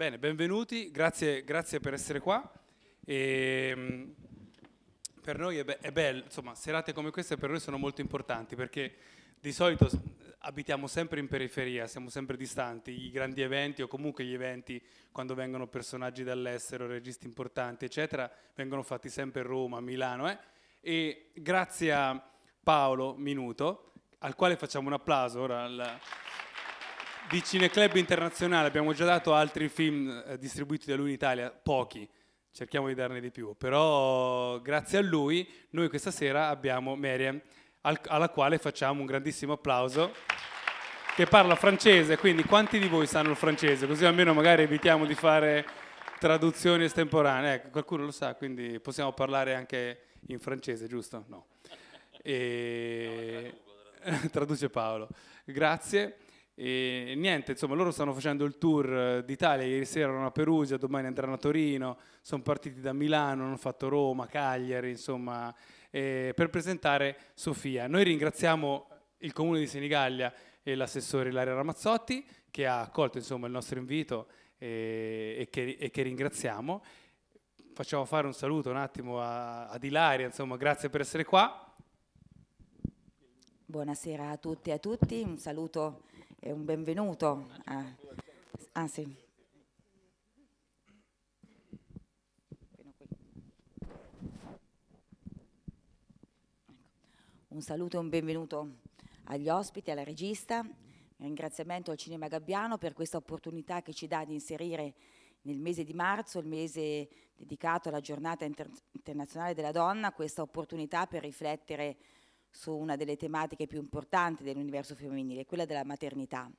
Bene, benvenuti, grazie, grazie per essere qua. E, ehm, per noi è, be è bello, insomma, serate come queste per noi sono molto importanti perché di solito abitiamo sempre in periferia, siamo sempre distanti, i grandi eventi o comunque gli eventi quando vengono personaggi dall'estero, registi importanti, eccetera, vengono fatti sempre a Roma, a Milano. Eh? E grazie a Paolo Minuto, al quale facciamo un applauso ora. Al di Cineclub Internazionale abbiamo già dato altri film eh, distribuiti da lui in Italia, pochi, cerchiamo di darne di più, però grazie a lui noi questa sera abbiamo Miriam, al, alla quale facciamo un grandissimo applauso, che parla francese, quindi quanti di voi sanno il francese? Così almeno magari evitiamo di fare traduzioni estemporanee, ecco, qualcuno lo sa, quindi possiamo parlare anche in francese, giusto? No. E... Traduce Paolo. Grazie. E niente, insomma, loro stanno facendo il tour eh, d'Italia, ieri sera erano a Perugia, domani andranno a Torino, sono partiti da Milano, hanno fatto Roma, Cagliari, insomma, eh, per presentare Sofia. Noi ringraziamo il Comune di Senigallia e l'assessore Ilaria Ramazzotti che ha accolto insomma, il nostro invito eh, e, che, e, che, ringraziamo. Facciamo fare un saluto un attimo a, ad Ilaria, insomma, grazie per essere qua. Buonasera a tutti e a tutti, un saluto e un benvenuto. A... Ah, sì. Un saluto e un benvenuto agli ospiti, alla regista, un ringraziamento al Cinema Gabbiano per questa opportunità che ci dà di inserire nel mese di marzo, il mese dedicato alla giornata inter internazionale della donna, questa opportunità per riflettere su una delle tematiche più importanti dell'universo femminile, quella della maternità.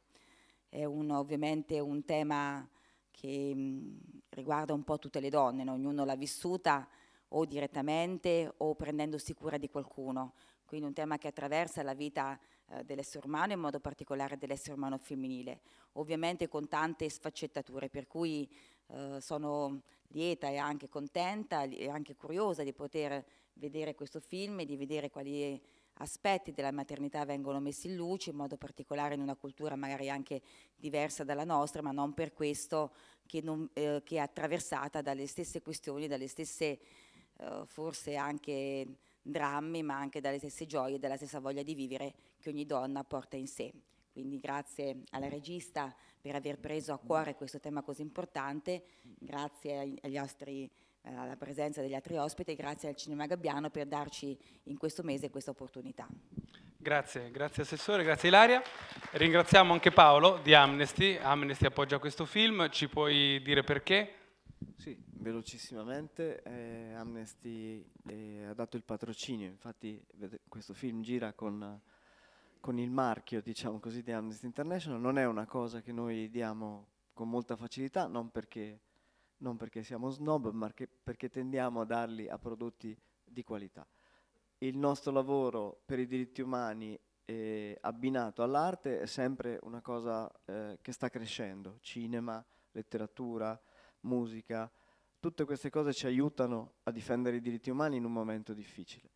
È un, ovviamente un tema che mh, mm, riguarda un po' tutte le donne, no? ognuno l'ha vissuta o direttamente o prendendosi cura di qualcuno, quindi un tema che attraversa la vita eh, dell'essere umano, in modo particolare dell'essere umano femminile, ovviamente con tante sfaccettature, per cui eh, sono lieta e anche contenta e anche curiosa di poter vedere questo film e di vedere quali È, aspetti della maternità vengono messi in luce, in modo particolare in una cultura magari anche diversa dalla nostra, ma non per questo che, non, eh, che è attraversata dalle stesse questioni, dalle stesse eh, forse anche drammi, ma anche dalle stesse gioie, dalla stessa voglia di vivere che ogni donna porta in sé. Quindi grazie alla regista per aver preso a cuore questo tema così importante, grazie agli nostri eh, alla presenza degli altri ospiti e grazie al Cinema Gabbiano per darci in questo mese questa opportunità. Grazie, grazie Assessore, grazie Ilaria. Ringraziamo anche Paolo di Amnesty. Amnesty appoggia questo film, ci puoi dire perché? Sì, velocissimamente. Eh, Amnesty eh, ha dato il patrocinio, infatti questo film gira con, con il marchio diciamo così, di Amnesty International. Non è una cosa che noi diamo con molta facilità, non perché non perché siamo snob, ma che, perché tendiamo a darli a prodotti di qualità. Il nostro lavoro per i diritti umani eh, abbinato all'arte è sempre una cosa eh, che sta crescendo, cinema, letteratura, musica, tutte queste cose ci aiutano a difendere i diritti umani in un momento difficile.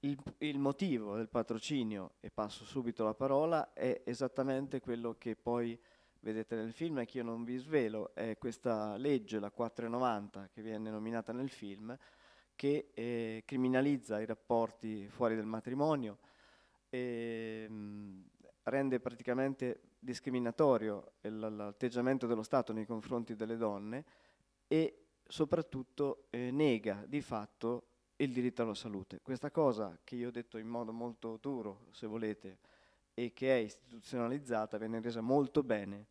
Il, il, motivo del patrocinio, e passo subito la parola, è esattamente quello che poi vedete nel film, e che io non vi svelo, è questa legge, la 490, che viene nominata nel film, che eh, criminalizza i rapporti fuori del matrimonio e ehm, mh, rende praticamente discriminatorio l'atteggiamento dello Stato nei confronti delle donne e soprattutto eh, nega di fatto il diritto alla salute. Questa cosa che io ho detto in modo molto duro, se volete, e che è istituzionalizzata, viene resa molto bene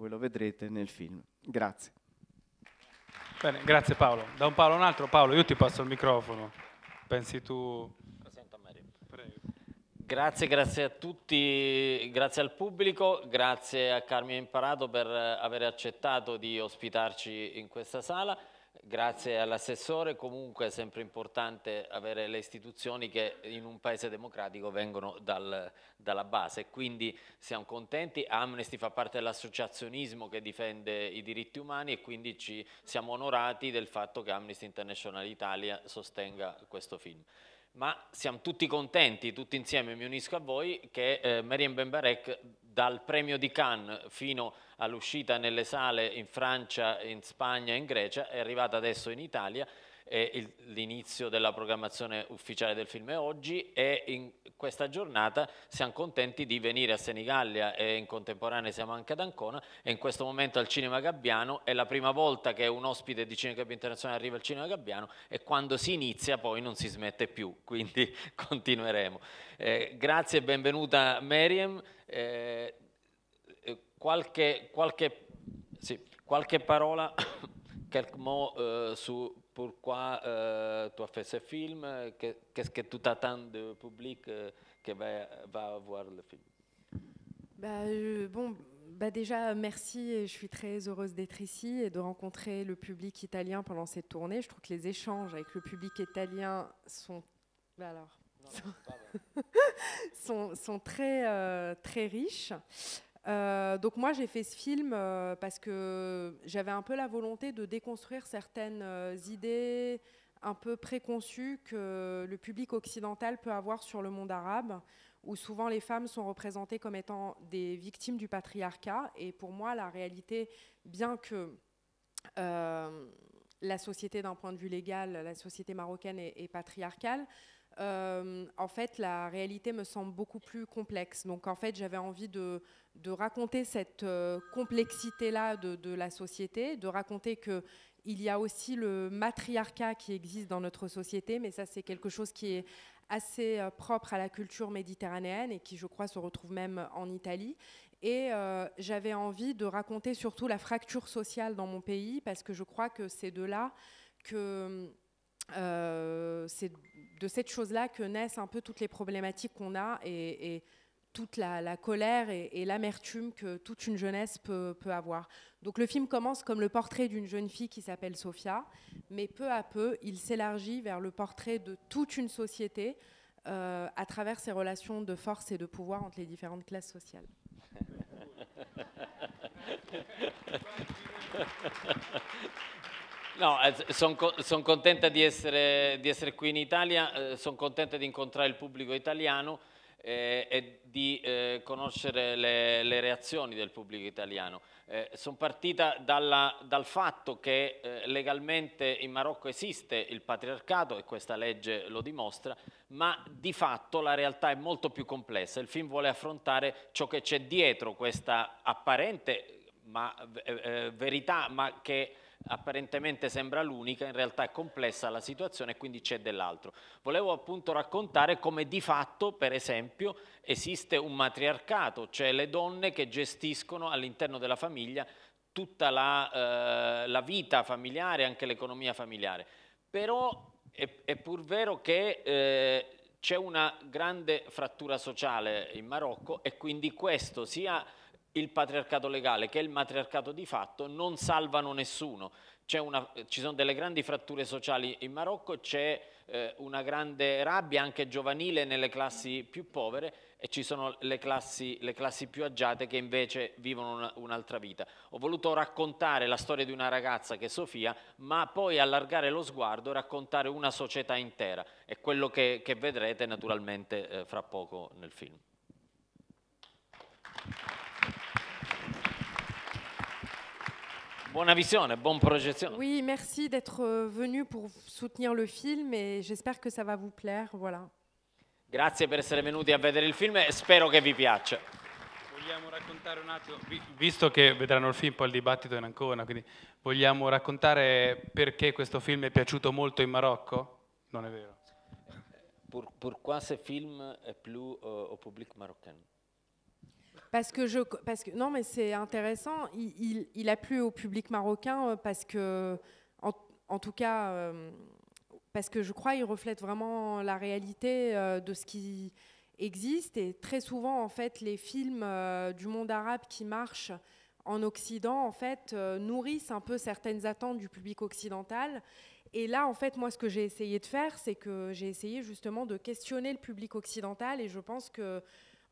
voi lo vedrete nel film. Grazie. Bene, grazie Paolo. Da un Paolo a un altro. Paolo, io ti passo il microfono. Pensi tu... Grazie, grazie a tutti, grazie al pubblico, grazie a Carmine Imparato per eh, aver accettato di ospitarci in questa sala. Grazie all'assessore, comunque è sempre importante avere le istituzioni che in un paese democratico vengono dal, dalla base, quindi siamo contenti, Amnesty fa parte dell'associazionismo che difende i diritti umani e quindi ci siamo onorati del fatto che Amnesty International Italia sostenga questo film ma siamo tutti contenti, tutti insieme mi unisco a voi, che eh, Meriem Benbarek dal premio di Cannes fino all'uscita nelle sale in Francia, in Spagna, in Grecia, è arrivata adesso in Italia eh, l'inizio della programmazione ufficiale del film è oggi e in questa giornata siamo contenti di venire a Senigallia e in contemporanea siamo anche ad Ancona e in questo momento al Cinema Gabbiano è la prima volta che un ospite di Cinema Gabbiano Internazionale arriva al Cinema Gabbiano e quando si inizia poi non si smette più, quindi continueremo. Eh, grazie e benvenuta Meriem. Eh, eh qualche, qualche, sì, qualche parola quelques mots sur pourquoi euh, tu as fait ce film euh, Qu'est-ce que tu attends du public euh, qui va, va, voir le film bah, bon, bah déjà, merci et je suis très heureuse d'être ici et de rencontrer le public italien pendant cette tournée. Je trouve que les échanges avec le public italien sont, bah, alors, sont, sont, très, très riches. Euh, donc moi j'ai fait ce film euh, parce que j'avais un peu la volonté de déconstruire certaines euh, idées un peu préconçues que le public occidental peut avoir sur le monde arabe, où souvent les femmes sont représentées comme étant des victimes du patriarcat. Et pour moi la réalité, bien que la société d'un point de vue légal, la société marocaine est patriarcale, euh, en fait, la réalité me semble beaucoup plus complexe. Donc, en fait, j'avais envie de, de, raconter cette euh, complexité-là de, la société, de raconter que il y a aussi le matriarcat qui existe dans notre société, mais ça, c'est quelque chose qui est assez euh, propre à la culture méditerranéenne et qui, je crois, se retrouve même en Italie. Et j'avais envie de raconter surtout la fracture sociale dans mon pays, parce que je crois que c'est de là que euh, c'est de cette chose-là que naissent un peu toutes les problématiques qu'on a et, toute la, colère et, l'amertume que toute une jeunesse peut, avoir. Donc le film commence comme le portrait d'une jeune fille qui s'appelle Sophia, mais peu à peu, il s'élargit vers le portrait de toute une société euh, à travers ses relations de force et de pouvoir entre les différentes classes sociales. No, eh, sono son contenta di essere, di essere, qui in Italia, eh, sono contenta di incontrare il pubblico italiano eh, e di eh, conoscere le, le, reazioni del pubblico italiano. Eh, sono partita dalla, dal fatto che legalmente in Marocco esiste il patriarcato e questa legge lo dimostra, ma di fatto la realtà è molto più complessa. Il film vuole affrontare ciò che c'è dietro questa apparente ma, verità, ma che apparentemente sembra l'unica, in realtà è complessa la situazione e quindi c'è dell'altro. Volevo appunto raccontare come di fatto, per esempio, esiste un matriarcato, cioè le donne che gestiscono all'interno della famiglia tutta la, eh, la vita familiare, anche l'economia familiare. Però è, è, pur vero che eh, c'è una grande frattura sociale in Marocco e quindi questo sia il patriarcato legale che è il matriarcato di fatto non salvano nessuno. Una, ci sono delle grandi fratture sociali in Marocco, c'è eh, una grande rabbia anche giovanile nelle classi più povere e ci sono le classi, le classi più agiate che invece vivono un'altra un vita. Ho voluto raccontare la storia di una ragazza che è Sofia, ma poi allargare lo sguardo e raccontare una società intera. È quello che, che vedrete naturalmente eh, fra poco nel film. Buona visione, buona projezione. Oui, merci d'être euh, venu pour soutenir le film e j'espère que ça va vous plaire. Voilà. Grazie per essere venuti a vedere il film e spero che vi piaccia. Vogliamo raccontare un attimo, visto che vedranno il film, poi il dibattito è in Ancona, quindi vogliamo raccontare perché questo film è piaciuto molto in Marocco? Non è vero. Pourquoi ce film est plus uh, au public marocain? Parce que je, parce que non, mais c'est intéressant. Il, a plu au public marocain euh, parce que, en, tout cas, euh, parce que je crois, il reflète vraiment la réalité euh, de ce qui existe. Et très souvent, en fait, les films du monde arabe qui marchent en Occident, en fait, nourrissent un peu certaines attentes du public occidental. Et là, en fait, moi, ce que j'ai essayé de faire, c'est que j'ai essayé justement de questionner le public occidental. Et je pense que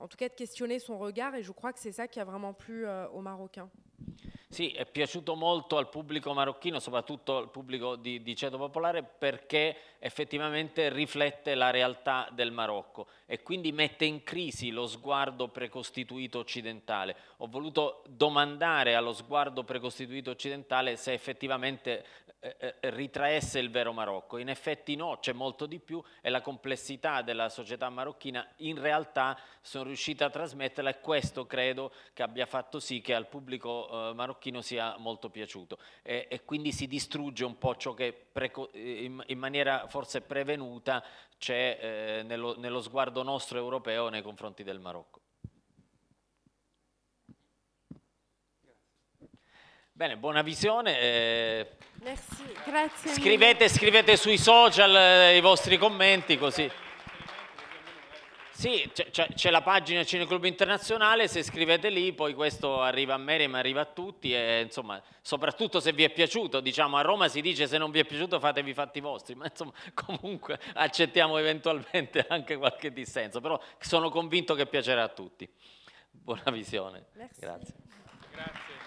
en tout cas de questionner son regard. Et je crois que c'est ça qui a vraiment plu euh, aux Marocains. Sì, è piaciuto molto al pubblico marocchino, soprattutto al pubblico di, di ceto popolare, perché effettivamente riflette la realtà del Marocco e quindi mette in crisi lo sguardo precostituito occidentale. Ho voluto domandare allo sguardo precostituito occidentale se effettivamente eh, eh, ritraesse il vero Marocco. In effetti no, c'è molto di più e la complessità della società marocchina in realtà sono riuscita a trasmetterla e questo credo che abbia fatto sì che al pubblico eh, marocchino Marocchino sia molto piaciuto e, e quindi si distrugge un po' ciò che eh, in, in, maniera forse prevenuta c'è eh, nello, nello sguardo nostro europeo nei confronti del Marocco. Bene, buona visione. Eh. Merci, grazie. Scrivete, scrivete, sui social eh, i vostri commenti così. Sì, c'è, la pagina Cineclub Internazionale, se scrivete lì poi questo arriva a Mary ma arriva a tutti e insomma, soprattutto se vi è piaciuto, diciamo a Roma si dice se non vi è piaciuto fatevi fatti vostri, ma insomma comunque accettiamo eventualmente anche qualche dissenso, però sono convinto che piacerà a tutti. Buona visione. Merci. Grazie. Grazie.